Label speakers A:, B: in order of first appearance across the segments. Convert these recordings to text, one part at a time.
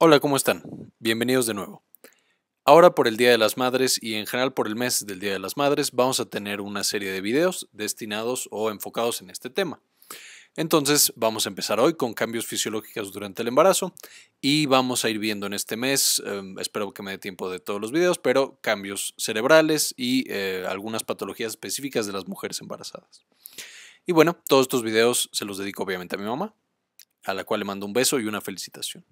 A: Hola, ¿cómo están? Bienvenidos de nuevo. Ahora por el Día de las Madres y en general por el mes del Día de las Madres vamos a tener una serie de videos destinados o enfocados en este tema. Entonces vamos a empezar hoy con cambios fisiológicos durante el embarazo y vamos a ir viendo en este mes, em, espero que me dé tiempo de todos los videos, pero cambios cerebrales y eh, algunas patologías específicas de las mujeres embarazadas. Y bueno, todos estos videos se los dedico obviamente a mi mamá, a la cual le mando un beso y una felicitación.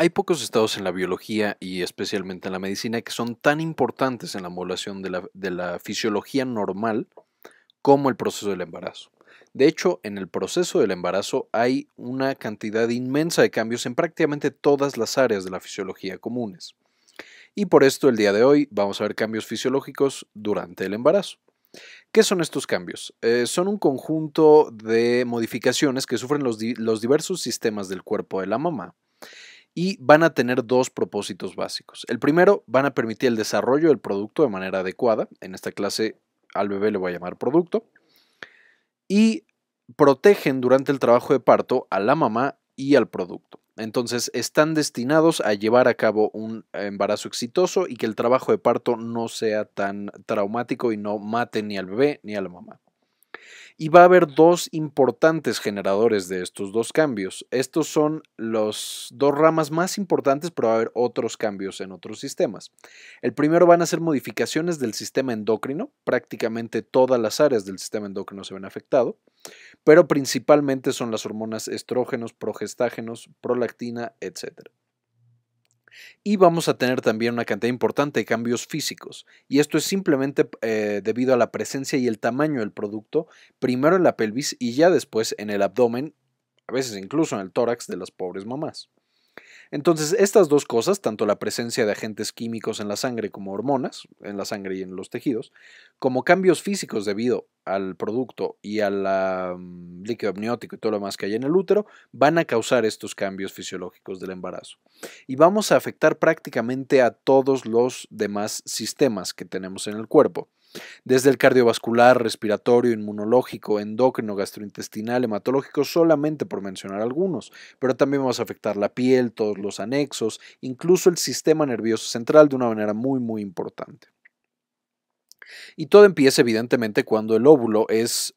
A: Hay pocos estados en la biología y especialmente en la medicina que son tan importantes en la modulación de la, fisiología normal como el proceso del embarazo. De hecho, en el proceso del embarazo hay una cantidad inmensa de cambios en prácticamente todas las áreas de la fisiología comunes. Y por esto el día de hoy vamos a ver cambios fisiológicos durante el embarazo. ¿Qué son estos cambios? Eh, son un conjunto de modificaciones que sufren los, los diversos sistemas del cuerpo de la mamá y van a tener dos propósitos básicos. El primero, van a permitir el desarrollo del producto de manera adecuada. En esta clase al bebé le voy a llamar producto. Y protegen durante el trabajo de parto a la mamá y al producto. Entonces están destinados a llevar a cabo un embarazo exitoso y que el trabajo de parto no sea tan traumático y no mate ni al bebé ni a la mamá y va a haber dos importantes generadores de estos dos cambios. Estos son las dos ramas más importantes, pero va a haber otros cambios en otros sistemas. El primero van a ser modificaciones del sistema endocrino, prácticamente todas las áreas del sistema endocrino se ven afectadas, pero principalmente son las hormonas estrógenos, progestágenos, prolactina, etcétera. Y vamos a tener también una cantidad importante de cambios físicos. Y esto es simplemente eh, debido a la presencia y el tamaño del producto, primero en la pelvis y ya después en el abdomen, a veces incluso en el tórax de las pobres mamás. Entonces, estas dos cosas, tanto la presencia de agentes químicos en la sangre como hormonas, en la sangre y en los tejidos, como cambios físicos debido al producto y al mm, líquido amniótico y todo lo más que hay en el útero, van a causar estos cambios fisiológicos del embarazo. Y vamos a afectar prácticamente a todos los demás sistemas que tenemos en el cuerpo. Desde el cardiovascular, respiratorio, inmunológico, endocrino, gastrointestinal, hematológico, solamente por mencionar algunos, pero también vamos a afectar la piel, todos los anexos, incluso el sistema nervioso central de una manera muy, muy importante. Y todo empieza evidentemente cuando el óvulo es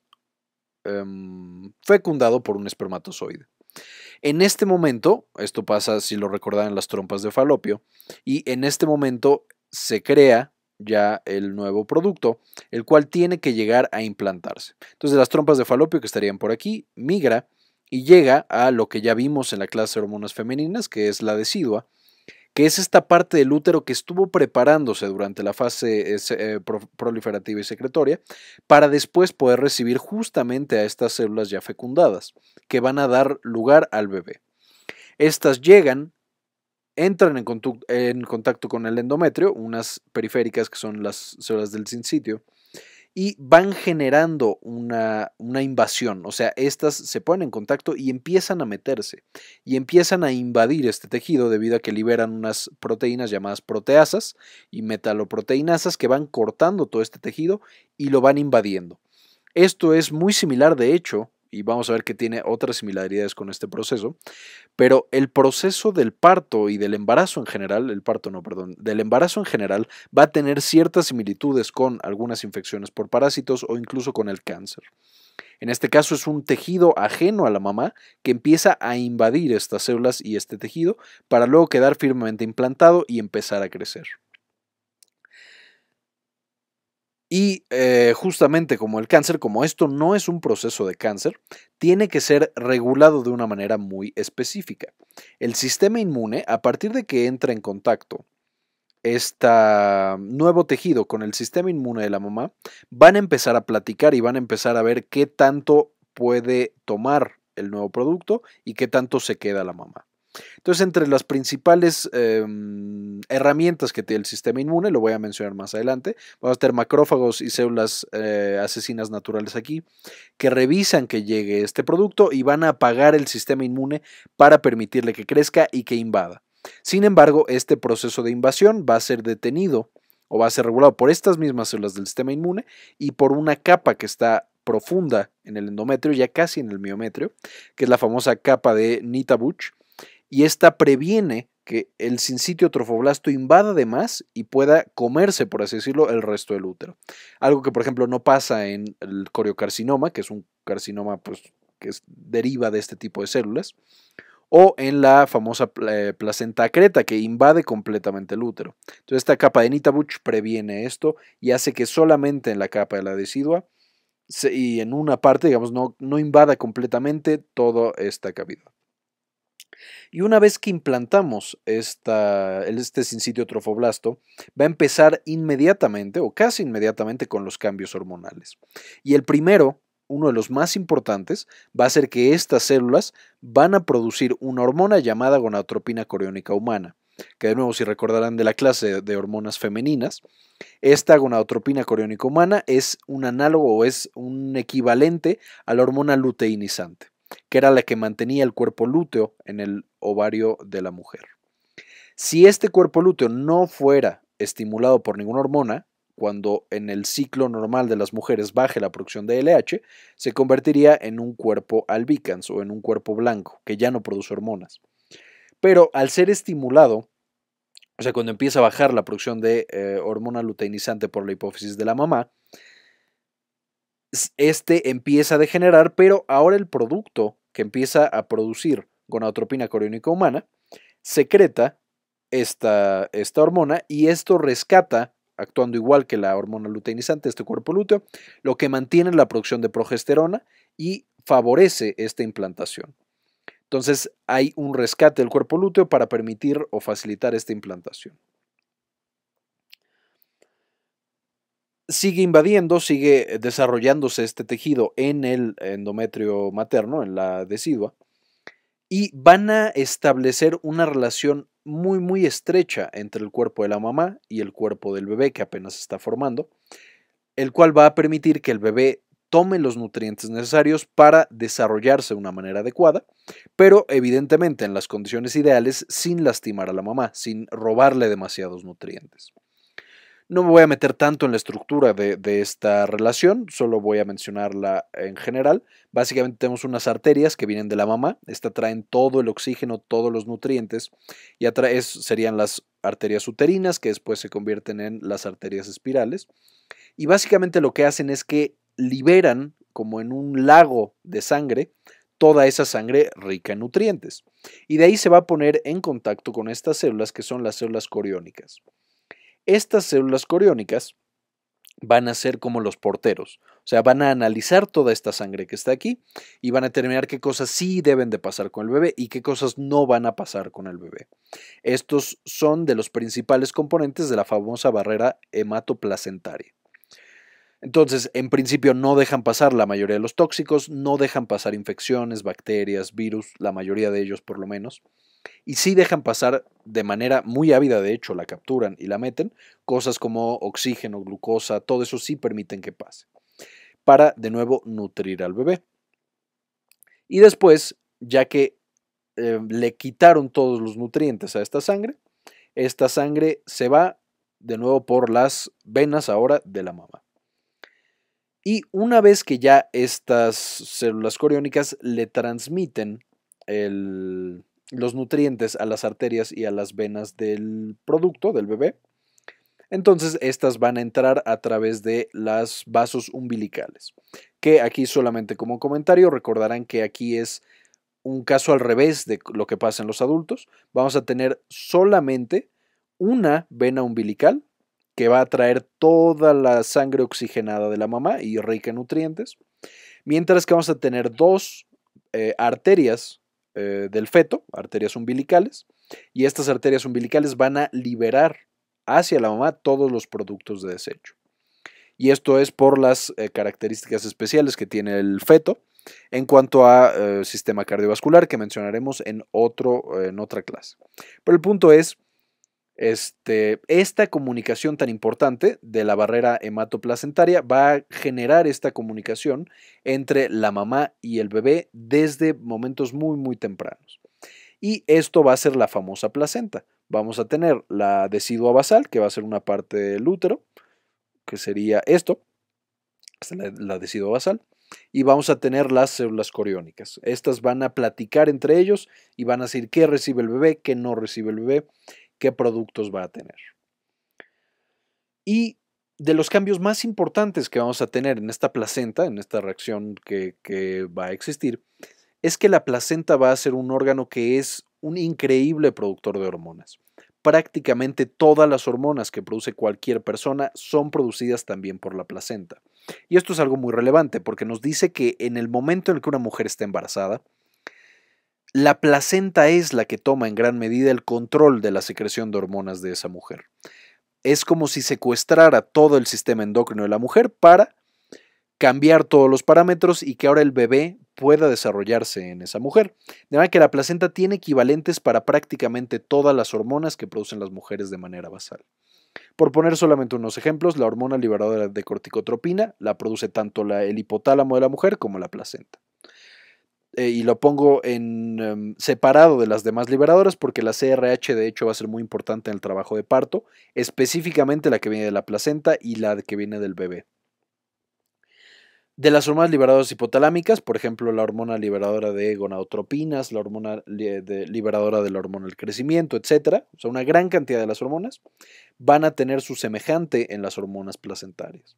A: em, fecundado por un espermatozoide. En este momento, esto pasa si lo recordan en las trompas de falopio, y en este momento se crea ya el nuevo producto, el cual tiene que llegar a implantarse. Entonces las trompas de falopio que estarían por aquí migra y llega a lo que ya vimos en la clase de hormonas femeninas, que es la decidua, que es esta parte del útero que estuvo preparándose durante la fase eh, eh, proliferativa y secretoria, para después poder recibir justamente a estas células ya fecundadas, que van a dar lugar al bebé. Estas llegan entran en, contacto con el endometrio, unas periféricas que son las células del sitio, y van generando una, una, invasión. O sea, estas se ponen en contacto y empiezan a meterse y empiezan a invadir este tejido debido a que liberan unas proteínas llamadas proteasas y metaloproteinasas que van cortando todo este tejido y lo van invadiendo. Esto es muy similar, de hecho, y vamos a ver que tiene otras similaridades con este proceso, pero el proceso del parto y del embarazo en general, el parto no, perdón, del embarazo en general va a tener ciertas similitudes con algunas infecciones por parásitos o incluso con el cáncer. En este caso es un tejido ajeno a la mamá que empieza a invadir estas células y este tejido para luego quedar firmemente implantado y empezar a crecer. Y eh, justamente como el cáncer, como esto no es un proceso de cáncer, tiene que ser regulado de una manera muy específica. El sistema inmune, a partir de que entra en contacto este nuevo tejido con el sistema inmune de la mamá, van a empezar a platicar y van a empezar a ver qué tanto puede tomar el nuevo producto y qué tanto se queda la mamá. Entonces, entre las principales em, herramientas que tiene el sistema inmune, lo voy a mencionar más adelante, vamos a tener macrófagos y células eh, asesinas naturales aquí, que revisan que llegue este producto y van a apagar el sistema inmune para permitirle que crezca y que invada. Sin embargo, este proceso de invasión va a ser detenido o va a ser regulado por estas mismas células del sistema inmune y por una capa que está profunda en el endometrio, ya casi en el miometrio, que es la famosa capa de Butch, y esta previene que el sitio trofoblasto invada de más y pueda comerse, por así decirlo, el resto del útero. Algo que, por ejemplo, no pasa en el coriocarcinoma, que es un carcinoma pues, que deriva de este tipo de células, o en la famosa eh, placenta creta, que invade completamente el útero. Entonces, esta capa de Nitabuch previene esto y hace que solamente en la capa de la decidua y en una parte, digamos, no, no invada completamente toda esta cavidad. Y una vez que implantamos este sincitio trofoblasto, va a empezar inmediatamente o casi inmediatamente con los cambios hormonales. Y el primero, uno de los más importantes, va a ser que estas células van a producir una hormona llamada gonadotropina coriónica humana que de nuevo si recordarán de la clase de hormonas femeninas, esta gonadotropina coriónica humana es un análogo o es un equivalente a la hormona luteinizante que era la que mantenía el cuerpo lúteo en el ovario de la mujer. Si este cuerpo lúteo no fuera estimulado por ninguna hormona, cuando en el ciclo normal de las mujeres baje la producción de LH, se convertiría en un cuerpo albicans o en un cuerpo blanco, que ya no produce hormonas. Pero al ser estimulado, o sea, cuando empieza a bajar la producción de eh, hormona luteinizante por la hipófisis de la mamá, este empieza a degenerar, pero ahora el producto que empieza a producir gonadotropina coriónica humana secreta esta, esta hormona y esto rescata, actuando igual que la hormona luteinizante, este cuerpo lúteo, lo que mantiene la producción de progesterona y favorece esta implantación. Entonces hay un rescate del cuerpo lúteo para permitir o facilitar esta implantación. sigue invadiendo, sigue desarrollándose este tejido en el endometrio materno, en la decidua, y van a establecer una relación muy, muy estrecha entre el cuerpo de la mamá y el cuerpo del bebé que apenas está formando, el cual va a permitir que el bebé tome los nutrientes necesarios para desarrollarse de una manera adecuada, pero evidentemente en las condiciones ideales sin lastimar a la mamá, sin robarle demasiados nutrientes. No me voy a meter tanto en la estructura de, esta relación, solo voy a mencionarla en general. Básicamente tenemos unas arterias que vienen de la mamá, esta traen todo el oxígeno, todos los nutrientes, y atrás serían las arterias uterinas que después se convierten en las arterias espirales. Y básicamente lo que hacen es que liberan, como en un lago de sangre, toda esa sangre rica en nutrientes. Y de ahí se va a poner en contacto con estas células que son las células coriónicas. Estas células coriónicas van a ser como los porteros, o sea, van a analizar toda esta sangre que está aquí y van a determinar qué cosas sí deben de pasar con el bebé y qué cosas no van a pasar con el bebé. Estos son de los principales componentes de la famosa barrera hematoplacentaria. Entonces, en principio no dejan pasar la mayoría de los tóxicos, no dejan pasar infecciones, bacterias, virus, la mayoría de ellos por lo menos. Y sí dejan pasar de manera muy ávida, de hecho, la capturan y la meten, cosas como oxígeno, glucosa, todo eso sí permiten que pase, para de nuevo nutrir al bebé. Y después, ya que em, le quitaron todos los nutrientes a esta sangre, esta sangre se va de nuevo por las venas ahora de la mamá. Y una vez que ya estas células coriónicas le transmiten el, los nutrientes a las arterias y a las venas del producto, del bebé. Entonces, estas van a entrar a través de los vasos umbilicales, que aquí solamente como comentario recordarán que aquí es un caso al revés de lo que pasa en los adultos. Vamos a tener solamente una vena umbilical que va a traer toda la sangre oxigenada de la mamá y rica en nutrientes, mientras que vamos a tener dos eh, arterias eh, del feto, arterias umbilicales, y estas arterias umbilicales van a liberar hacia la mamá todos los productos de desecho. Y esto es por las eh, características especiales que tiene el feto en cuanto a eh, sistema cardiovascular que mencionaremos en, otro, en otra clase. Pero el punto es este, esta comunicación tan importante de la barrera hematoplacentaria va a generar esta comunicación entre la mamá y el bebé desde momentos muy, muy tempranos. Y esto va a ser la famosa placenta. Vamos a tener la decidua basal, que va a ser una parte del útero, que sería esto, la decidua basal y vamos a tener las células coriónicas. Estas van a platicar entre ellos y van a decir qué recibe el bebé, qué no recibe el bebé qué productos va a tener. Y de los cambios más importantes que vamos a tener en esta placenta, en esta reacción que, va a existir, es que la placenta va a ser un órgano que es un increíble productor de hormonas. Prácticamente todas las hormonas que produce cualquier persona son producidas también por la placenta. Y esto es algo muy relevante porque nos dice que en el momento en el que una mujer está embarazada, la placenta es la que toma en gran medida el control de la secreción de hormonas de esa mujer. Es como si secuestrara todo el sistema endócrino de la mujer para cambiar todos los parámetros y que ahora el bebé pueda desarrollarse en esa mujer. De manera que la placenta tiene equivalentes para prácticamente todas las hormonas que producen las mujeres de manera basal. Por poner solamente unos ejemplos, la hormona liberadora de corticotropina la produce tanto el hipotálamo de la mujer como la placenta. Eh, y lo pongo en em, separado de las demás liberadoras porque la CRH de hecho va a ser muy importante en el trabajo de parto, específicamente la que viene de la placenta y la que viene del bebé. De las hormonas liberadoras hipotalámicas, por ejemplo, la hormona liberadora de gonadotropinas, la hormona liberadora de la hormona del crecimiento, etcétera, O sea, una gran cantidad de las hormonas van a tener su semejante en las hormonas placentarias.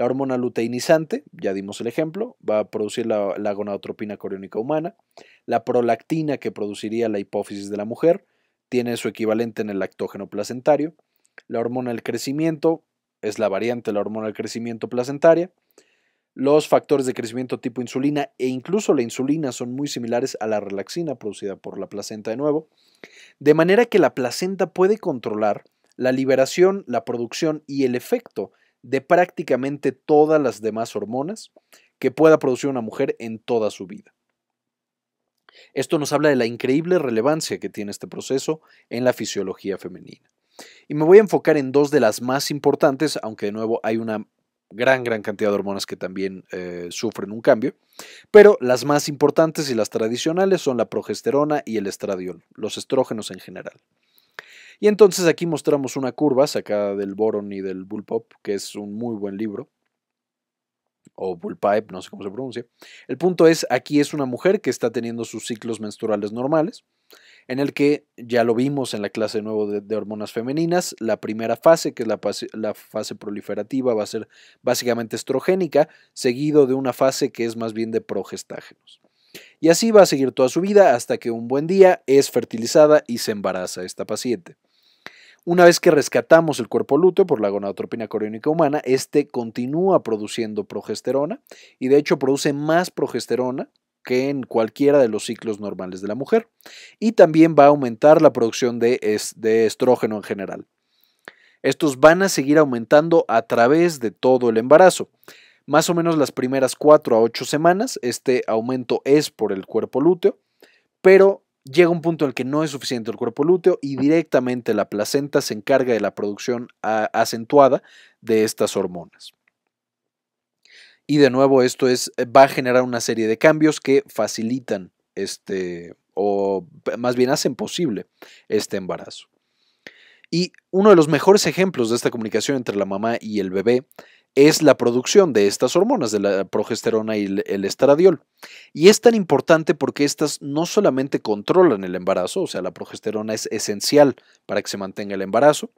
A: La hormona luteinizante, ya dimos el ejemplo, va a producir la, la gonadotropina coriónica humana. La prolactina que produciría la hipófisis de la mujer tiene su equivalente en el lactógeno placentario. La hormona del crecimiento es la variante de la hormona del crecimiento placentaria. Los factores de crecimiento tipo insulina e incluso la insulina son muy similares a la relaxina producida por la placenta de nuevo, de manera que la placenta puede controlar la liberación, la producción y el efecto de prácticamente todas las demás hormonas que pueda producir una mujer en toda su vida. Esto nos habla de la increíble relevancia que tiene este proceso en la fisiología femenina. Y me voy a enfocar en dos de las más importantes, aunque de nuevo hay una gran, gran cantidad de hormonas que también eh, sufren un cambio, pero las más importantes y las tradicionales son la progesterona y el estradiol, los estrógenos en general. Y entonces aquí mostramos una curva sacada del Boron y del Bullpop, que es un muy buen libro, o Bullpipe, no sé cómo se pronuncia. El punto es, aquí es una mujer que está teniendo sus ciclos menstruales normales, en el que ya lo vimos en la clase de nuevo de, hormonas femeninas, la primera fase, que es la fase, la fase proliferativa, va a ser básicamente estrogénica, seguido de una fase que es más bien de progestágenos. Y así va a seguir toda su vida hasta que un buen día es fertilizada y se embaraza esta paciente. Una vez que rescatamos el cuerpo lúteo por la gonadotropina coriónica humana, este continúa produciendo progesterona y de hecho produce más progesterona que en cualquiera de los ciclos normales de la mujer. Y también va a aumentar la producción de, de estrógeno en general. Estos van a seguir aumentando a través de todo el embarazo. Más o menos las primeras 4 a 8 semanas, este aumento es por el cuerpo lúteo, pero llega un punto en el que no es suficiente el cuerpo lúteo y directamente la placenta se encarga de la producción ah, acentuada de estas hormonas. Y de nuevo, esto es, eh, va a generar una serie de cambios que facilitan este, o más bien hacen posible este embarazo. Y uno de los mejores ejemplos de esta comunicación entre la mamá y el bebé es la producción de estas hormonas, de la progesterona y el estradiol. Y es tan importante porque estas no solamente controlan el embarazo, o sea, la progesterona es esencial para que se mantenga el embarazo,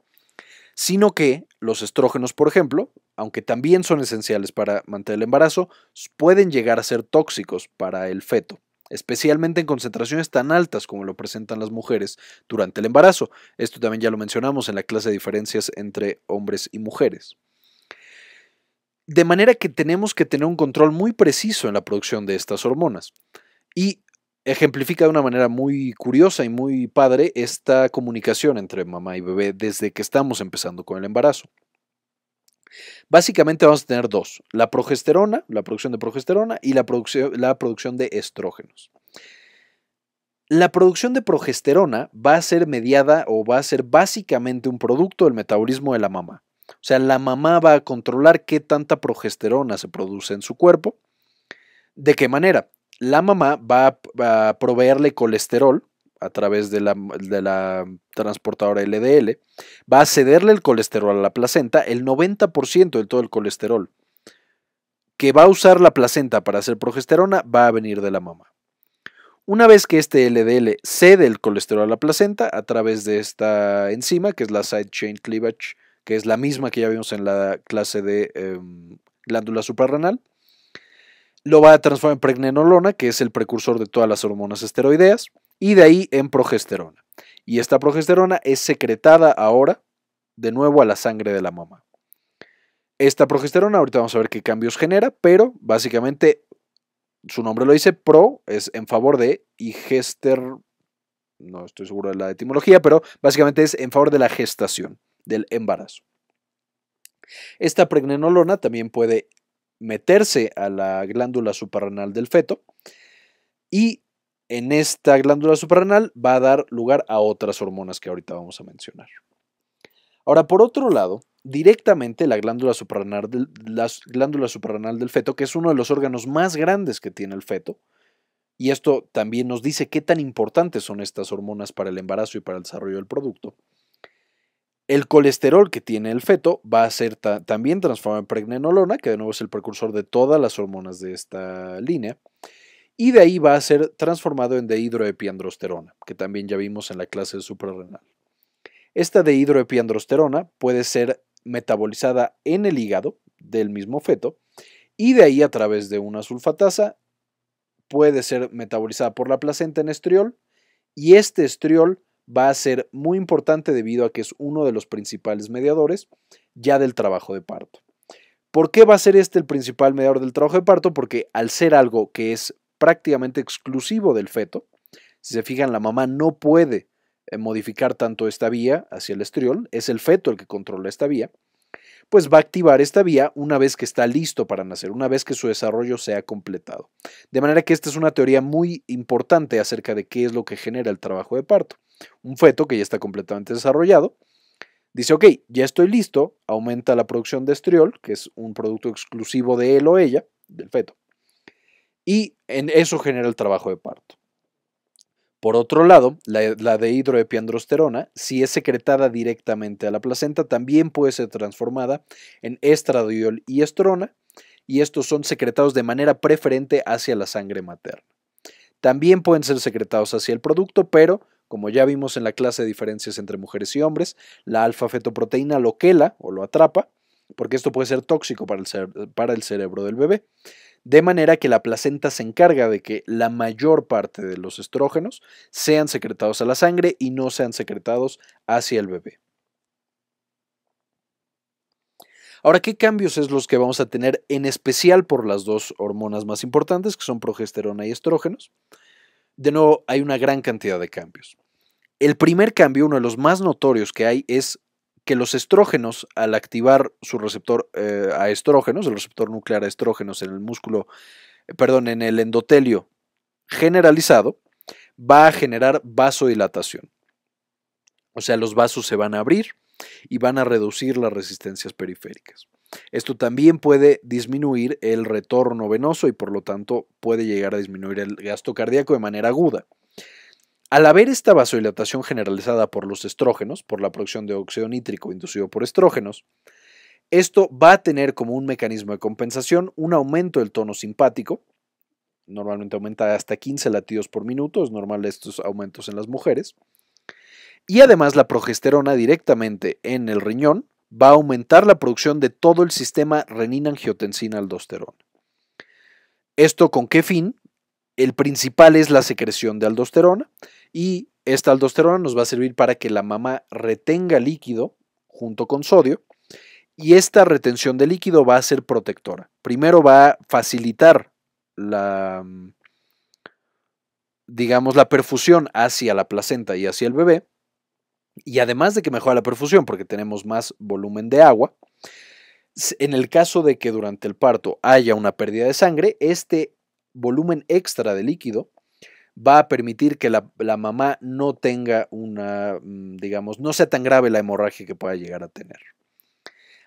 A: sino que los estrógenos, por ejemplo, aunque también son esenciales para mantener el embarazo, pueden llegar a ser tóxicos para el feto especialmente en concentraciones tan altas como lo presentan las mujeres durante el embarazo. Esto también ya lo mencionamos en la clase de diferencias entre hombres y mujeres. De manera que tenemos que tener un control muy preciso en la producción de estas hormonas. Y ejemplifica de una manera muy curiosa y muy padre esta comunicación entre mamá y bebé desde que estamos empezando con el embarazo. Básicamente vamos a tener dos, la progesterona, la producción de progesterona y la, producción, la producción de estrógenos. La producción de progesterona va a ser mediada o va a ser básicamente un producto del metabolismo de la mamá. O sea, la mamá va a controlar qué tanta progesterona se produce en su cuerpo. ¿De qué manera? La mamá va a proveerle colesterol a través de la, de la transportadora LDL, va a cederle el colesterol a la placenta, el 90% de todo el colesterol que va a usar la placenta para hacer progesterona va a venir de la mamá. Una vez que este LDL cede el colesterol a la placenta a través de esta enzima, que es la side chain cleavage que es la misma que ya vimos en la clase de em, glándula suprarrenal. Lo va a transformar en pregnenolona, que es el precursor de todas las hormonas esteroideas, y de ahí en progesterona. Y esta progesterona es secretada ahora de nuevo a la sangre de la mamá. Esta progesterona, ahorita vamos a ver qué cambios genera, pero básicamente su nombre lo dice, pro es en favor de y gester, no estoy seguro de la etimología, pero básicamente es en favor de la gestación del embarazo. Esta pregnenolona también puede meterse a la glándula suprarrenal del feto y en esta glándula suprarrenal va a dar lugar a otras hormonas que ahorita vamos a mencionar. Ahora, por otro lado, directamente la glándula suprarrenal del feto, que es uno de los órganos más grandes que tiene el feto, y esto también nos dice qué tan importantes son estas hormonas para el embarazo y para el desarrollo del producto. El colesterol que tiene el feto va a ser también transformado en pregnenolona, que de nuevo es el precursor de todas las hormonas de esta línea, y de ahí va a ser transformado en dehidroepiandrosterona, que también ya vimos en la clase de suprarrenal. Esta dehidroepiandrosterona puede ser metabolizada en el hígado del mismo feto y de ahí a través de una sulfatasa puede ser metabolizada por la placenta en estriol y este estriol va a ser muy importante debido a que es uno de los principales mediadores ya del trabajo de parto. ¿Por qué va a ser este el principal mediador del trabajo de parto? Porque al ser algo que es prácticamente exclusivo del feto, si se fijan, la mamá no puede eh, modificar tanto esta vía hacia el estriol, es el feto el que controla esta vía, pues va a activar esta vía una vez que está listo para nacer, una vez que su desarrollo sea completado. De manera que esta es una teoría muy importante acerca de qué es lo que genera el trabajo de parto un feto que ya está completamente desarrollado. Dice, ok, ya estoy listo, aumenta la producción de estriol, que es un producto exclusivo de él o ella, del feto. Y en eso genera el trabajo de parto. Por otro lado, la, de dehidroepiandrosterona, si es secretada directamente a la placenta, también puede ser transformada en estradiol y estrona, y estos son secretados de manera preferente hacia la sangre materna. También pueden ser secretados hacia el producto, pero como ya vimos en la clase de diferencias entre mujeres y hombres, la alfa-fetoproteína lo quela o lo atrapa, porque esto puede ser tóxico para el, cerebro, para el cerebro del bebé. De manera que la placenta se encarga de que la mayor parte de los estrógenos sean secretados a la sangre y no sean secretados hacia el bebé. Ahora, ¿qué cambios es los que vamos a tener en especial por las dos hormonas más importantes, que son progesterona y estrógenos? de nuevo hay una gran cantidad de cambios. El primer cambio, uno de los más notorios que hay, es que los estrógenos, al activar su receptor eh, a estrógenos, el receptor nuclear a estrógenos en el músculo, eh, perdón, en el endotelio generalizado, va a generar vasodilatación. O sea, los vasos se van a abrir y van a reducir las resistencias periféricas. Esto también puede disminuir el retorno venoso y por lo tanto puede llegar a disminuir el gasto cardíaco de manera aguda. Al haber esta vasodilatación generalizada por los estrógenos, por la producción de óxido nítrico inducido por estrógenos, esto va a tener como un mecanismo de compensación un aumento del tono simpático, normalmente aumenta hasta 15 latidos por minuto, es normal estos aumentos en las mujeres, y además la progesterona directamente en el riñón va a aumentar la producción de todo el sistema renina-angiotensina-aldosterona. ¿Esto con qué fin? El principal es la secreción de aldosterona y esta aldosterona nos va a servir para que la mamá retenga líquido junto con sodio y esta retención de líquido va a ser protectora. Primero va a facilitar la, mm, digamos, la perfusión hacia la placenta y hacia el bebé y además de que mejora la perfusión porque tenemos más volumen de agua, en el caso de que durante el parto haya una pérdida de sangre, este volumen extra de líquido va a permitir que la, mamá no tenga una, mm, digamos, no sea tan grave la hemorragia que pueda llegar a tener.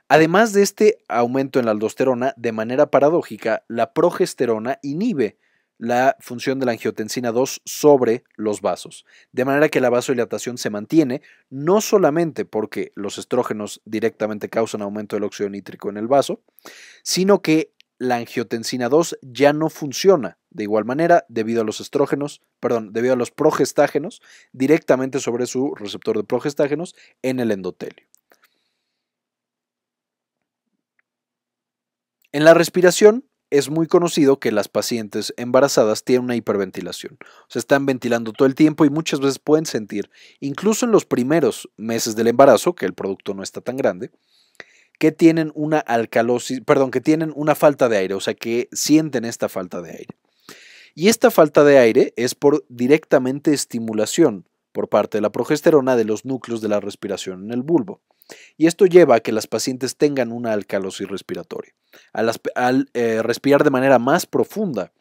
A: Además de este aumento en la aldosterona, de manera paradójica, la progesterona inhibe la función de la angiotensina 2 sobre los vasos. De manera que la vasodilatación se mantiene no solamente porque los estrógenos directamente causan aumento del óxido nítrico en el vaso, sino que la angiotensina 2 ya no funciona de igual manera debido a los estrógenos, perdón, debido a los progestágenos directamente sobre su receptor de progestágenos en el endotelio. En la respiración, es muy conocido que las pacientes embarazadas tienen una hiperventilación. Se están ventilando todo el tiempo y muchas veces pueden sentir, incluso en los primeros meses del embarazo, que el producto no está tan grande, que tienen una alcalosis, perdón, que tienen una falta de aire, o sea, que sienten esta falta de aire. Y esta falta de aire es por directamente estimulación por parte de la progesterona de los núcleos de la respiración en el bulbo y esto lleva a que las pacientes tengan una alcalosis respiratoria. Al, eh, respirar de manera más profunda,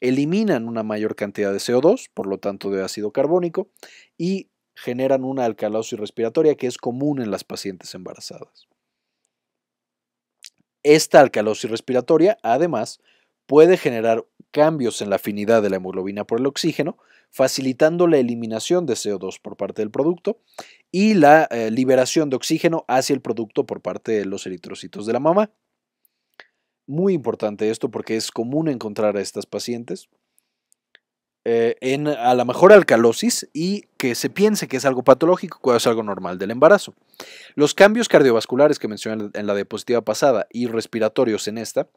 A: eliminan una mayor cantidad de CO2, por lo tanto de ácido carbónico, y generan una alcalosis respiratoria que es común en las pacientes embarazadas. Esta alcalosis respiratoria, además, puede generar cambios en la afinidad de la hemoglobina por el oxígeno, facilitando la eliminación de CO2 por parte del producto y la eh, liberación de oxígeno hacia el producto por parte de los eritrocitos de la mamá. Muy importante esto porque es común encontrar a estas pacientes eh, en a la mejor alcalosis y que se piense que es algo patológico cuando es algo normal del embarazo. Los cambios cardiovasculares que mencioné en la diapositiva pasada y respiratorios en esta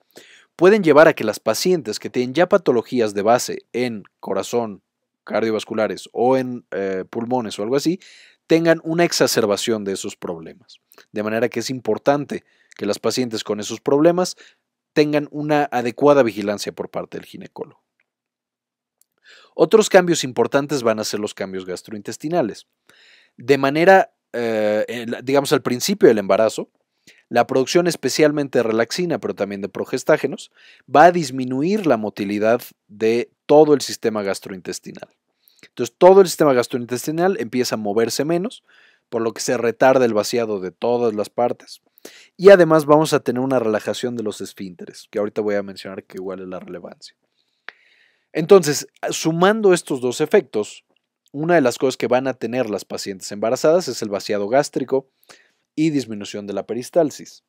A: pueden llevar a que las pacientes que tienen ya patologías de base en corazón, cardiovasculares o en eh, pulmones o algo así, tengan una exacerbación de esos problemas. De manera que es importante que las pacientes con esos problemas tengan una adecuada vigilancia por parte del ginecólogo. Otros cambios importantes van a ser los cambios gastrointestinales. De manera, eh, digamos, al principio del embarazo, la producción especialmente de relaxina, pero también de progestágenos, va a disminuir la motilidad de todo el sistema gastrointestinal. Entonces todo el sistema gastrointestinal empieza a moverse menos, por lo que se retarda el vaciado de todas las partes. Y además vamos a tener una relajación de los esfínteres, que ahorita voy a mencionar que igual es la relevancia. Entonces, sumando estos dos efectos, una de las cosas que van a tener las pacientes embarazadas es el vaciado gástrico y disminución de la peristalsis.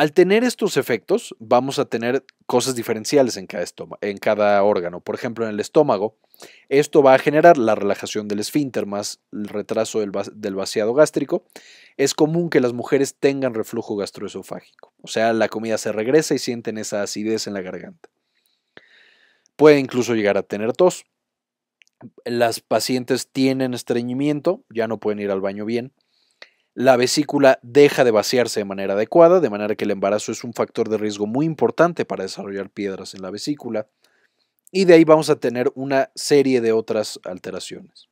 A: Al tener estos efectos, vamos a tener cosas diferenciales en cada, en cada, órgano. Por ejemplo, en el estómago, esto va a generar la relajación del esfínter más el retraso del vaciado gástrico. Es común que las mujeres tengan reflujo gastroesofágico, o sea, la comida se regresa y sienten esa acidez en la garganta. Puede incluso llegar a tener tos. Las pacientes tienen estreñimiento, ya no pueden ir al baño bien la vesícula deja de vaciarse de manera adecuada, de manera que el embarazo es un factor de riesgo muy importante para desarrollar piedras en la vesícula, y de ahí vamos a tener una serie de otras alteraciones.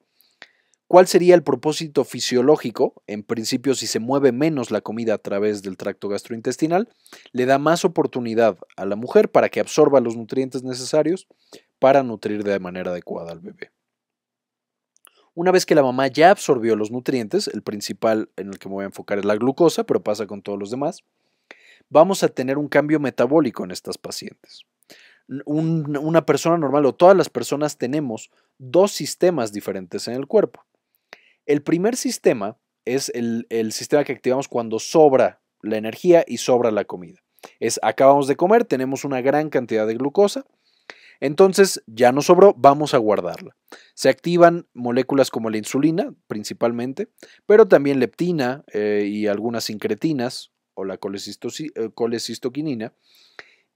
A: ¿Cuál sería el propósito fisiológico? En principio, si se mueve menos la comida a través del tracto gastrointestinal, le da más oportunidad a la mujer para que absorba los nutrientes necesarios para nutrir de manera adecuada al bebé. Una vez que la mamá ya absorbió los nutrientes, el principal en el que me voy a enfocar es la glucosa, pero pasa con todos los demás, vamos a tener un cambio metabólico en estas pacientes. una persona normal o todas las personas tenemos dos sistemas diferentes en el cuerpo. El primer sistema es el, el sistema que activamos cuando sobra la energía y sobra la comida. Es acabamos de comer, tenemos una gran cantidad de glucosa entonces ya no sobró, vamos a guardarla. Se activan moléculas como la insulina principalmente, pero también leptina eh, y algunas incretinas o la eh, colecistoquinina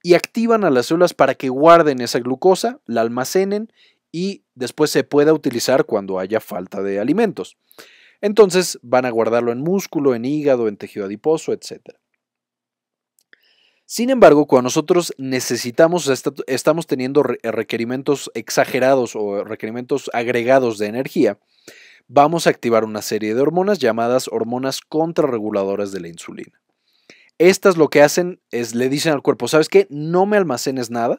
A: y activan a las células para que guarden esa glucosa, la almacenen y después se pueda utilizar cuando haya falta de alimentos. Entonces van a guardarlo en músculo, en hígado, en tejido adiposo, etcétera. Sin embargo, cuando nosotros necesitamos, estamos teniendo requerimientos exagerados o requerimientos agregados de energía, vamos a activar una serie de hormonas llamadas hormonas contrarreguladoras de la insulina. Estas lo que hacen es le dicen al cuerpo, ¿sabes qué? No me almacenes nada,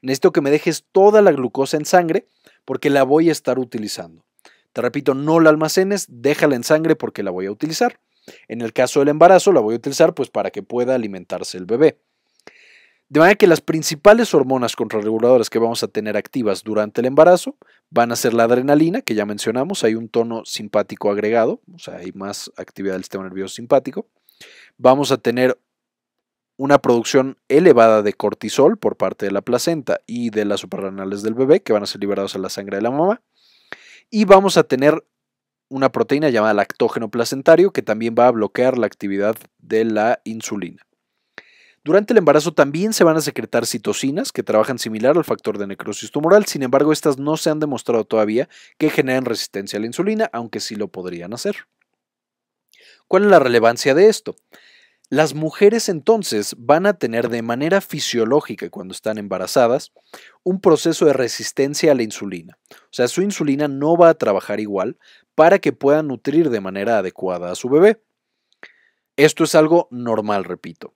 A: necesito que me dejes toda la glucosa en sangre porque la voy a estar utilizando. Te repito, no la almacenes, déjala en sangre porque la voy a utilizar. En el caso del embarazo la voy a utilizar pues para que pueda alimentarse el bebé. De manera que las principales hormonas contrarreguladoras que vamos a tener activas durante el embarazo van a ser la adrenalina, que ya mencionamos, hay un tono simpático agregado, o sea, hay más actividad del sistema nervioso simpático. Vamos a tener una producción elevada de cortisol por parte de la placenta y de las suprarrenales del bebé, que van a ser liberados a la sangre de la mamá. Y vamos a tener una proteína llamada lactógeno placentario, que también va a bloquear la actividad de la insulina. Durante el embarazo también se van a secretar citocinas que trabajan similar al factor de necrosis tumoral, sin embargo estas no se han demostrado todavía que generan resistencia a la insulina, aunque sí lo podrían hacer. ¿Cuál es la relevancia de esto? Las mujeres entonces van a tener de manera fisiológica cuando están embarazadas un proceso de resistencia a la insulina. O sea, su insulina no va a trabajar igual para que puedan nutrir de manera adecuada a su bebé. Esto es algo normal, repito.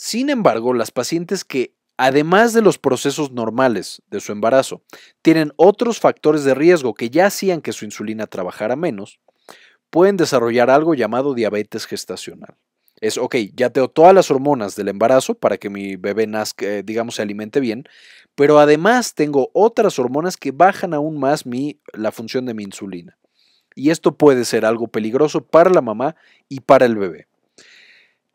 A: Sin embargo, las pacientes que, además de los procesos normales de su embarazo, tienen otros factores de riesgo que ya hacían que su insulina trabajara menos, pueden desarrollar algo llamado diabetes gestacional. Es, ok, ya tengo todas las hormonas del embarazo para que mi bebé nazca, eh, digamos, se alimente bien, pero además tengo otras hormonas que bajan aún más mi, la función de mi insulina. Y esto puede ser algo peligroso para la mamá y para el bebé.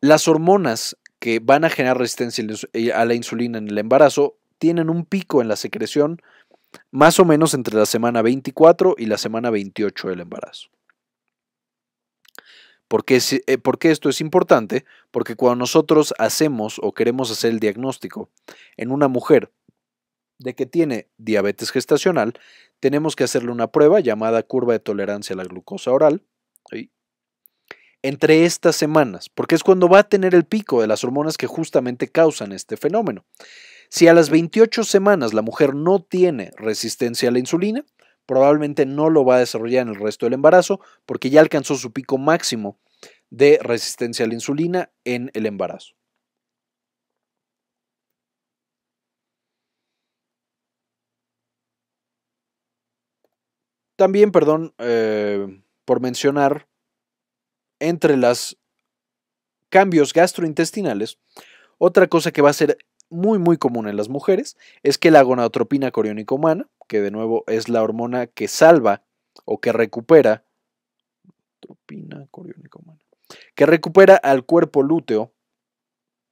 A: Las hormonas que van a generar resistencia eh, a la insulina en el embarazo tienen un pico en la secreción más o menos entre la semana 24 y la semana 28 del embarazo. Eh, ¿Por qué, esto es importante? Porque cuando nosotros hacemos o queremos hacer el diagnóstico en una mujer de que tiene diabetes gestacional, tenemos que hacerle una prueba llamada curva de tolerancia a la glucosa oral, entre estas semanas, porque es cuando va a tener el pico de las hormonas que justamente causan este fenómeno. Si a las 28 semanas la mujer no tiene resistencia a la insulina, probablemente no lo va a desarrollar en el resto del embarazo porque ya alcanzó su pico máximo de resistencia a la insulina en el embarazo. También, perdón eh, por mencionar, entre los cambios gastrointestinales, otra cosa que va a ser muy muy común en las mujeres es que la gonadotropina coriónica humana, que de nuevo es la hormona que salva o que recupera que recupera al cuerpo lúteo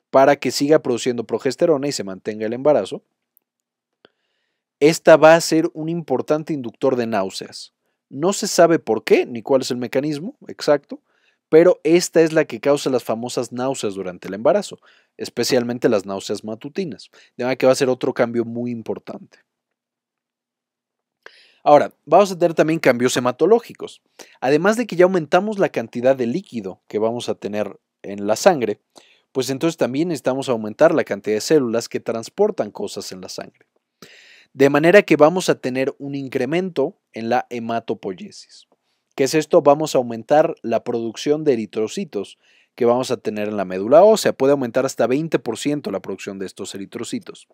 A: para que siga produciendo progesterona y se mantenga el embarazo. Esta va a ser un importante inductor de náuseas. No se sabe por qué ni cuál es el mecanismo exacto, pero esta es la que causa las famosas náuseas durante el embarazo, especialmente las náuseas matutinas, de manera que va a ser otro cambio muy importante. Ahora, vamos a tener también cambios hematológicos. Además de que ya aumentamos la cantidad de líquido que vamos a tener en la sangre, pues entonces también necesitamos aumentar la cantidad de células que transportan cosas en la sangre. De manera que vamos a tener un incremento en la hematopoiesis. ¿Qué es esto? Vamos a aumentar la producción de eritrocitos que vamos a tener en la médula ósea. Puede aumentar hasta 20% la producción de estos eritrocitos.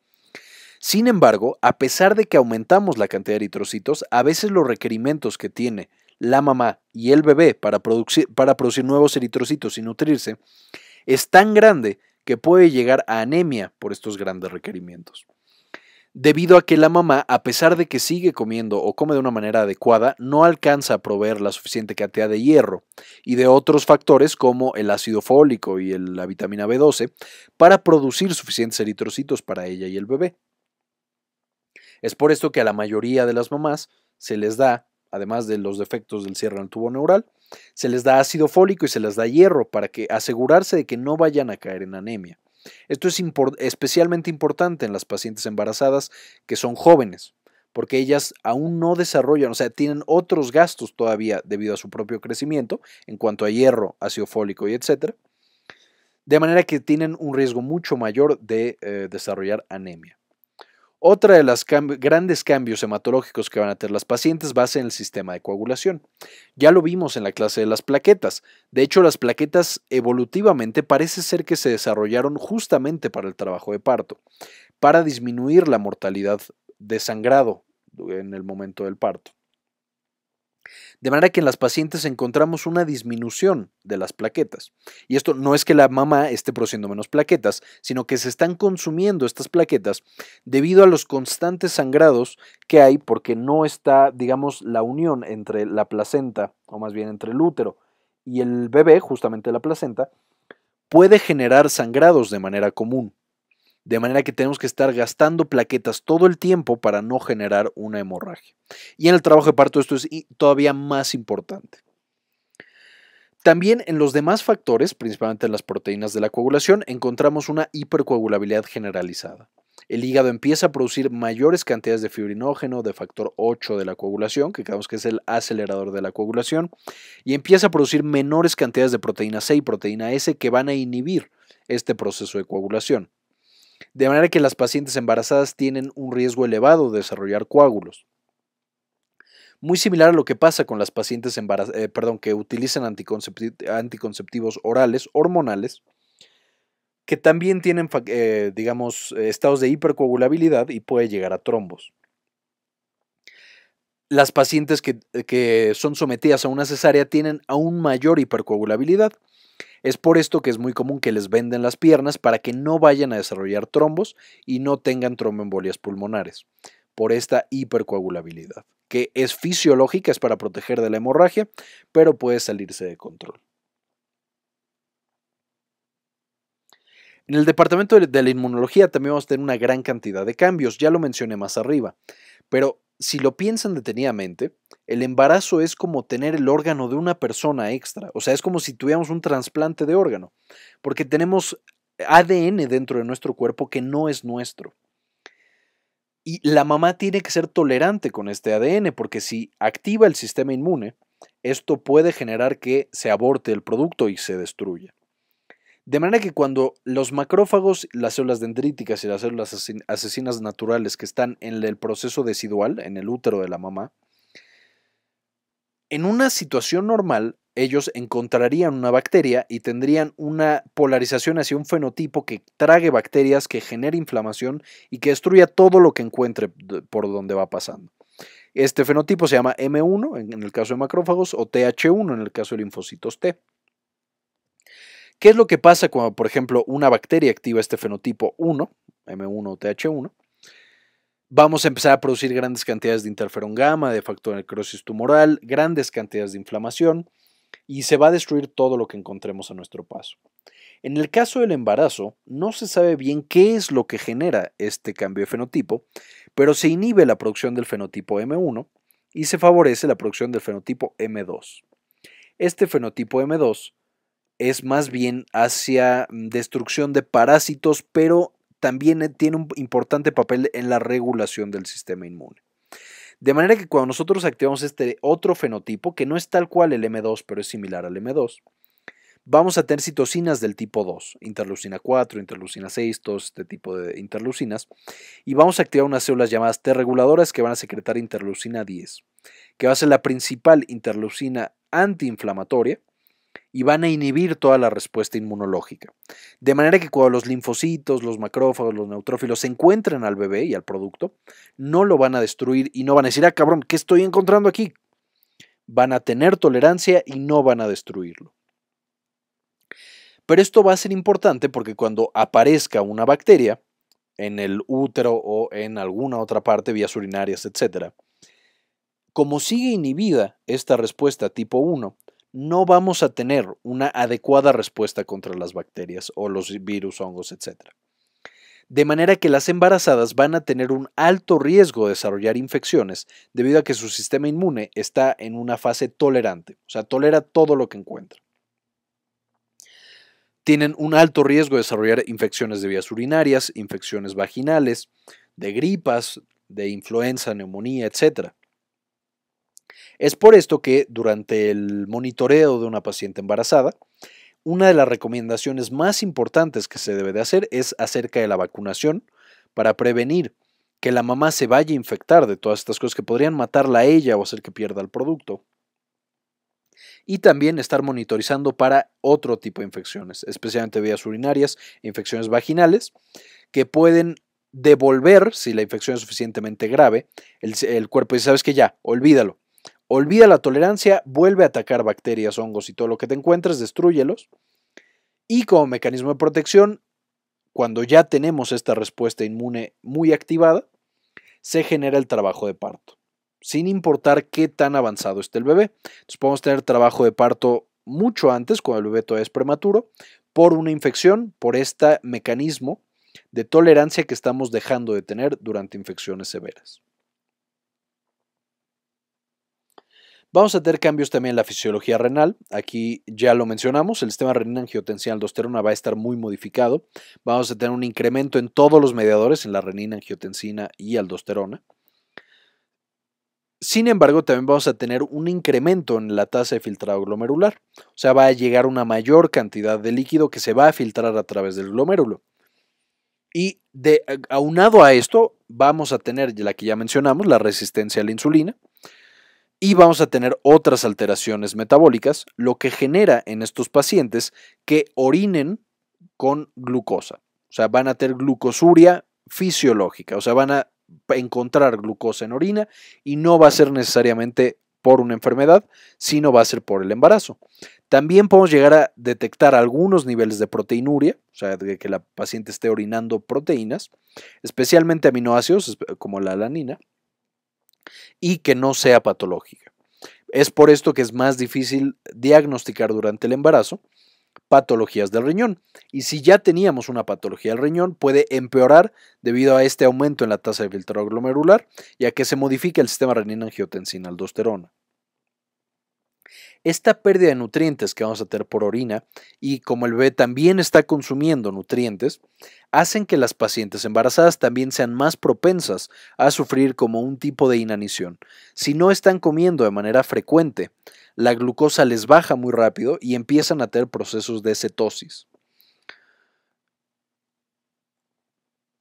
A: Sin embargo, a pesar de que aumentamos la cantidad de eritrocitos, a veces los requerimientos que tiene la mamá y el bebé para producir, para producir nuevos eritrocitos y nutrirse es tan grande que puede llegar a anemia por estos grandes requerimientos debido a que la mamá, a pesar de que sigue comiendo o come de una manera adecuada, no alcanza a proveer la suficiente cantidad de hierro y de otros factores como el ácido fólico y la vitamina B12 para producir suficientes eritrocitos para ella y el bebé. Es por esto que a la mayoría de las mamás se les da, además de los defectos del cierre del tubo neural, se les da ácido fólico y se les da hierro para que asegurarse de que no vayan a caer en anemia. Esto es especialmente importante en las pacientes embarazadas que son jóvenes, porque ellas aún no desarrollan, o sea, tienen otros gastos todavía debido a su propio crecimiento en cuanto a hierro, ácido fólico y etcétera. De manera que tienen un riesgo mucho mayor de eh, desarrollar anemia. Otra de las grandes cambios hematológicos que van a tener las pacientes va a ser en el sistema de coagulación. Ya lo vimos en la clase de las plaquetas. De hecho, las plaquetas evolutivamente parece ser que se desarrollaron justamente para el trabajo de parto, para disminuir la mortalidad de sangrado en el momento del parto. De manera que en las pacientes encontramos una disminución de las plaquetas. Y esto no es que la mamá esté produciendo menos plaquetas, sino que se están consumiendo estas plaquetas debido a los constantes sangrados que hay porque no está, digamos, la unión entre la placenta, o más bien entre el útero y el bebé, justamente la placenta, puede generar sangrados de manera común. De manera que tenemos que estar gastando plaquetas todo el tiempo para no generar una hemorragia. Y en el trabajo de parto esto es todavía más importante. También en los demás factores, principalmente en las proteínas de la coagulación, encontramos una hipercoagulabilidad generalizada. El hígado empieza a producir mayores cantidades de fibrinógeno, de factor 8 de la coagulación, que creemos que es el acelerador de la coagulación, y empieza a producir menores cantidades de proteína C y proteína S que van a inhibir este proceso de coagulación de manera que las pacientes embarazadas tienen un riesgo elevado de desarrollar coágulos. Muy similar a lo que pasa con las pacientes eh, que utilizan anticonceptivos orales, hormonales, que también tienen, eh, digamos, estados de hipercoagulabilidad y puede llegar a trombos. Las pacientes que, que son sometidas a una cesárea tienen aún mayor hipercoagulabilidad, es por esto que es muy común que les venden las piernas para que no vayan a desarrollar trombos y no tengan tromboembolias pulmonares, por esta hipercoagulabilidad, que es fisiológica, es para proteger de la hemorragia, pero puede salirse de control. En el departamento de la inmunología también vamos a tener una gran cantidad de cambios, ya lo mencioné más arriba, pero si lo piensan detenidamente, el embarazo es como tener el órgano de una persona extra, o sea, es como si tuviéramos un trasplante de órgano, porque tenemos ADN dentro de nuestro cuerpo que no es nuestro. Y la mamá tiene que ser tolerante con este ADN, porque si activa el sistema inmune, esto puede generar que se aborte el producto y se destruya. De manera que cuando los macrófagos, las células dendríticas y las células asesinas naturales que están en el proceso decidual, en el útero de la mamá, en una situación normal, ellos encontrarían una bacteria y tendrían una polarización hacia un fenotipo que trague bacterias, que genere inflamación y que destruya todo lo que encuentre por donde va pasando. Este fenotipo se llama M1 en el caso de macrófagos o TH1 en el caso de linfocitos T. ¿Qué es lo que pasa cuando, por ejemplo, una bacteria activa este fenotipo 1, M1-TH1? Vamos a empezar a producir grandes cantidades de interferón gamma, de factor necrosis tumoral, grandes cantidades de inflamación y se va a destruir todo lo que encontremos a nuestro paso. En el caso del embarazo, no se sabe bien qué es lo que genera este cambio de fenotipo, pero se inhibe la producción del fenotipo M1 y se favorece la producción del fenotipo M2. Este fenotipo M2 es más bien hacia mm, destrucción de parásitos, pero también eh, tiene un importante papel en la regulación del sistema inmune. De manera que cuando nosotros activamos este otro fenotipo, que no es tal cual el M2, pero es similar al M2, vamos a tener citocinas del tipo 2, interleucina 4, interleucina 6, todo este tipo de interleucinas, y vamos a activar unas células llamadas T reguladoras que van a secretar interleucina 10, que va a ser la principal interleucina antiinflamatoria y van a inhibir toda la respuesta inmunológica. De manera que cuando los linfocitos, los macrófagos, los neutrófilos se encuentren al bebé y al producto, no lo van a destruir y no van a decir, ah, cabrón, ¿qué estoy encontrando aquí? Van a tener tolerancia y no van a destruirlo. Pero esto va a ser importante porque cuando aparezca una bacteria en el útero o en alguna otra parte, vías urinarias, etc., como sigue inhibida esta respuesta tipo 1, no vamos a tener una adecuada respuesta contra las bacterias o los virus, hongos, etc. De manera que las embarazadas van a tener un alto riesgo de desarrollar infecciones debido a que su sistema inmune está en una fase tolerante, o sea, tolera todo lo que encuentra tienen un alto riesgo de desarrollar infecciones de vías urinarias, infecciones vaginales, de gripas, de influenza, neumonía, etcétera. Es por esto que durante el monitoreo de una paciente embarazada, una de las recomendaciones más importantes que se debe de hacer es acerca de la vacunación para prevenir que la mamá se vaya a infectar de todas estas cosas que podrían matarla a ella o hacer que pierda el producto. Y también estar monitorizando para otro tipo de infecciones, especialmente vías urinarias infecciones vaginales, que pueden devolver, si la infección es suficientemente grave, el, cuerpo dice, sabes que ya, olvídalo, Olvida la tolerancia, vuelve a atacar bacterias, hongos y todo lo que te encuentres, destruyelos. Y como mecanismo de protección, cuando ya tenemos esta respuesta inmune muy activada, se genera el trabajo de parto, sin importar qué tan avanzado esté el bebé. Entonces podemos tener trabajo de parto mucho antes, cuando el bebé todavía es prematuro, por una infección, por este mecanismo de tolerancia que estamos dejando de tener durante infecciones severas. Vamos a tener cambios también en la fisiología renal. Aquí ya lo mencionamos, el sistema renina, y aldosterona va a estar muy modificado. Vamos a tener un incremento en todos los mediadores, en la renina, angiotensina y aldosterona. Sin embargo, también vamos a tener un incremento en la tasa de filtrado glomerular, o sea, va a llegar una mayor cantidad de líquido que se va a filtrar a través del glomérulo. Y de, eh, aunado a esto, vamos a tener la que ya mencionamos, la resistencia a la insulina, y vamos a tener otras alteraciones metabólicas, lo que genera en estos pacientes que orinen con glucosa. O sea, van a tener glucosuria fisiológica, o sea, van a encontrar glucosa en orina y no va a ser necesariamente por una enfermedad, sino va a ser por el embarazo. También podemos llegar a detectar algunos niveles de proteinuria, o sea, de que la paciente esté orinando proteínas, especialmente aminoácidos como la alanina, y que no sea patológica. Es por esto que es más difícil diagnosticar durante el embarazo patologías del riñón. Y si ya teníamos una patología del riñón, puede empeorar debido a este aumento en la tasa de filtrado glomerular y a que se modifica el sistema renina-angiotensina-aldosterona esta pérdida de nutrientes que vamos a tener por orina y como el bebé también está consumiendo nutrientes, hacen que las pacientes embarazadas también sean más propensas a sufrir como un tipo de inanición. Si no están comiendo de manera frecuente, la glucosa les baja muy rápido y empiezan a tener procesos de cetosis.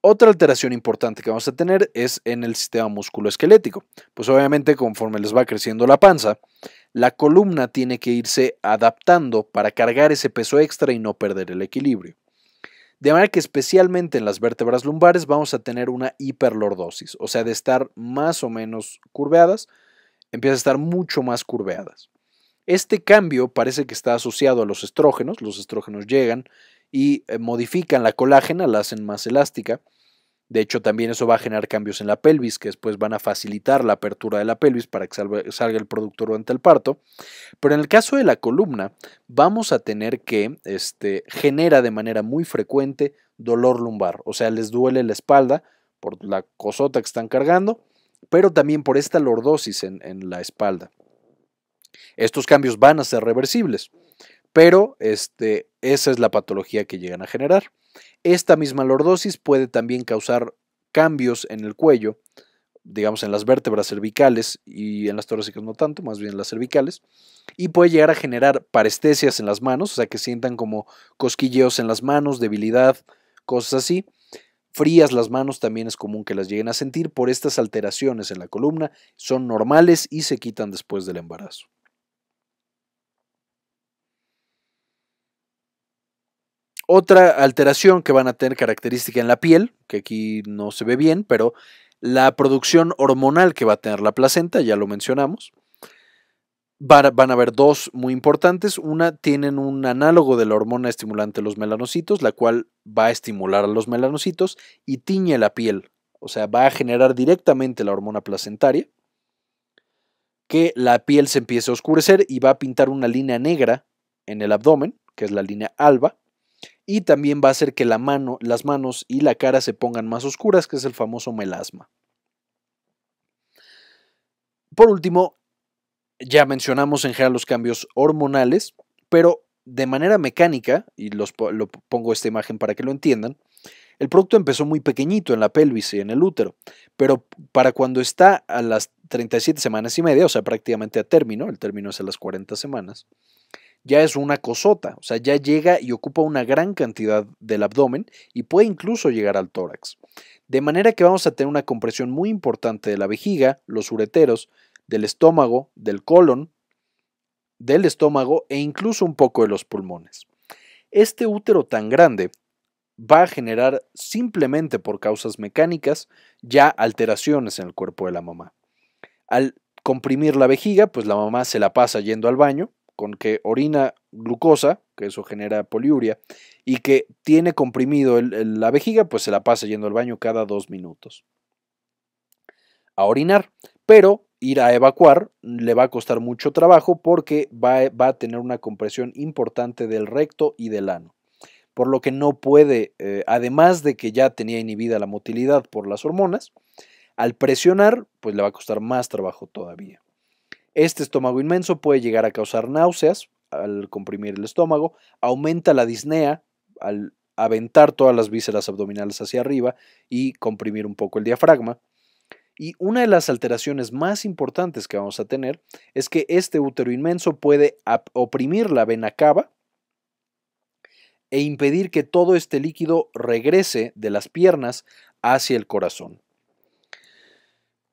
A: Otra alteración importante que vamos a tener es en el sistema musculoesquelético. Pues obviamente conforme les va creciendo la panza, la columna tiene que irse adaptando para cargar ese peso extra y no perder el equilibrio. De manera que especialmente en las vértebras lumbares vamos a tener una hiperlordosis, o sea, de estar más o menos curveadas, empieza a estar mucho más curveadas. Este cambio parece que está asociado a los estrógenos, los estrógenos llegan y eh, modifican la colágena, la hacen más elástica, de hecho, también eso va a generar cambios en la pelvis, que después van a facilitar la apertura de la pelvis para que salga el producto durante el parto. Pero en el caso de la columna, vamos a tener que este, genera de manera muy frecuente dolor lumbar, o sea, les duele la espalda por la cosota que están cargando, pero también por esta lordosis en la espalda. Estos cambios van a ser reversibles pero este, esa es la patología que llegan a generar. Esta misma lordosis puede también causar cambios en el cuello, digamos en las vértebras cervicales y en las torácicas no tanto, más bien en las cervicales, y puede llegar a generar parestesias en las manos, o sea que sientan como cosquilleos en las manos, debilidad, cosas así. Frías las manos también es común que las lleguen a sentir por estas alteraciones en la columna, son normales y se quitan después del embarazo. Otra alteración que van a tener característica en la piel, que aquí no se ve bien, pero la producción hormonal que va a tener la placenta, ya lo mencionamos. Van a haber dos muy importantes. Una, tienen un análogo de la hormona estimulante de los melanocitos, la cual va a estimular a los melanocitos y tiñe la piel, o sea, va a generar directamente la hormona placentaria, que la piel se empiece a oscurecer y va a pintar una línea negra en el abdomen, que es la línea alba, y también va a hacer que la mano, las manos y la cara se pongan más oscuras, que es el famoso melasma. Por último, ya mencionamos en general los cambios hormonales, pero de manera mecánica, y los, lo pongo esta imagen para que lo entiendan, el producto empezó muy pequeñito en la pelvis y en el útero, pero para cuando está a las 37 semanas y media, o sea, prácticamente a término, el término es a las 40 semanas, ya es una cosota, o sea, ya llega y ocupa una gran cantidad del abdomen y puede incluso llegar al tórax. De manera que vamos a tener una compresión muy importante de la vejiga, los ureteros, del estómago, del colon, del estómago e incluso un poco de los pulmones. Este útero tan grande va a generar simplemente por causas mecánicas ya alteraciones en el cuerpo de la mamá. Al comprimir la vejiga, pues la mamá se la pasa yendo al baño, con que orina glucosa, que eso genera poliuria, y que tiene comprimido la vejiga, pues se la pasa yendo al baño cada dos minutos a orinar, pero ir a evacuar le va a costar mucho trabajo porque va a, tener una compresión importante del recto y del ano por lo que no puede, eh, además de que ya tenía inhibida la motilidad por las hormonas, al presionar, pues le va a costar más trabajo todavía. Este estómago inmenso puede llegar a causar náuseas al comprimir el estómago, aumenta la disnea al aventar todas las vísceras abdominales hacia arriba y comprimir un poco el diafragma. Y una de las alteraciones más importantes que vamos a tener es que este útero inmenso puede oprimir la vena cava e impedir que todo este líquido regrese de las piernas hacia el corazón.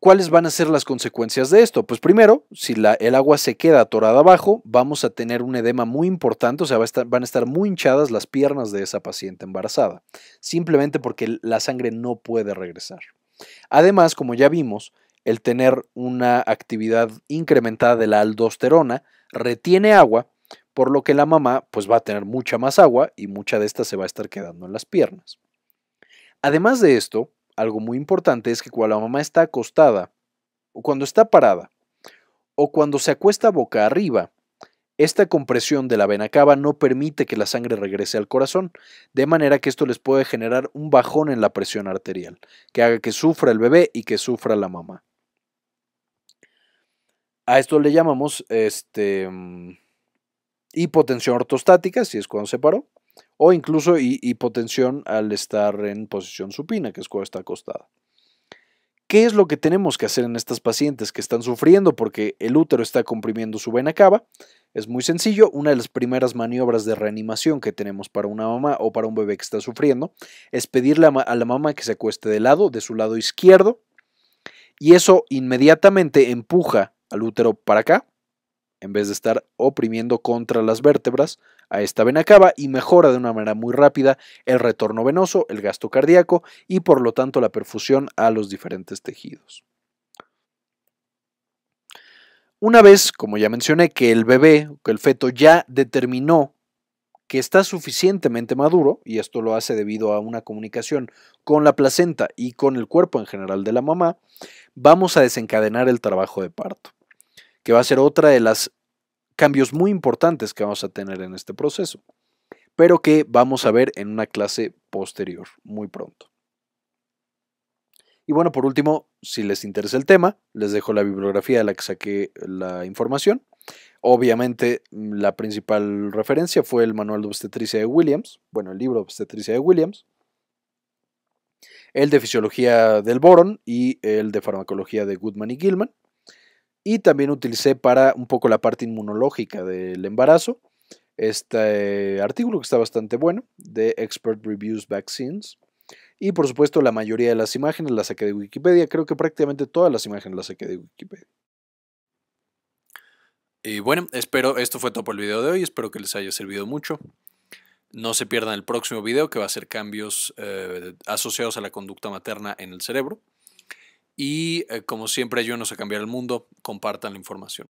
A: ¿Cuáles van a ser las consecuencias de esto? Pues primero, si el agua se queda atorada abajo, vamos a tener un edema muy importante, o sea, van a estar muy hinchadas las piernas de esa paciente embarazada, simplemente porque la sangre no puede regresar. Además, como ya vimos, el tener una actividad incrementada de la aldosterona retiene agua, por lo que la mamá pues va a tener mucha más agua y mucha de esta se va a estar quedando en las piernas. Además de esto, algo muy importante es que cuando la mamá está acostada, o cuando está parada, o cuando se acuesta boca arriba, esta compresión de la vena cava no permite que la sangre regrese al corazón, de manera que esto les puede generar un bajón en la presión arterial, que haga que sufra el bebé y que sufra la mamá. A esto le llamamos este, mm, hipotensión ortostática, si es cuando se paró, o incluso hipotensión al estar en posición supina, que es cuando está acostada. ¿Qué es lo que tenemos que hacer en estas pacientes que están sufriendo porque el útero está comprimiendo su vena cava? Es muy sencillo, una de las primeras maniobras de reanimación que tenemos para una mamá o para un bebé que está sufriendo es pedirle a la mamá que se acueste de lado, de su lado izquierdo, y eso inmediatamente empuja al útero para acá, en vez de estar oprimiendo contra las vértebras a esta vena cava y mejora de una manera muy rápida el retorno venoso, el gasto cardíaco y por lo tanto la perfusión a los diferentes tejidos. Una vez, como ya mencioné, que el bebé, que el feto ya determinó que está suficientemente maduro, y esto lo hace debido a una comunicación con la placenta y con el cuerpo en general de la mamá, vamos a desencadenar el trabajo de parto que va a ser otra de las cambios muy importantes que vamos a tener en este proceso, pero que vamos a ver en una clase posterior, muy pronto. Y bueno, por último, si les interesa el tema, les dejo la bibliografía de la que saqué la información. Obviamente, la principal referencia fue el manual de obstetricia de Williams, bueno, el libro de obstetricia de Williams, el de fisiología del boron y el de farmacología de Goodman y Gilman y también utilicé para un poco la parte inmunológica del embarazo. Este artículo que está bastante bueno, de Expert Reviews Vaccines. Y por supuesto la mayoría de las imágenes las saqué de Wikipedia, creo que prácticamente todas las imágenes las saqué de Wikipedia. Y bueno, espero, esto fue todo por el video de hoy, espero que les haya servido mucho. No se pierdan el próximo video que va a ser cambios eh, asociados a la conducta materna en el cerebro. Y eh, como siempre, ayúdenos a cambiar el mundo, compartan la información.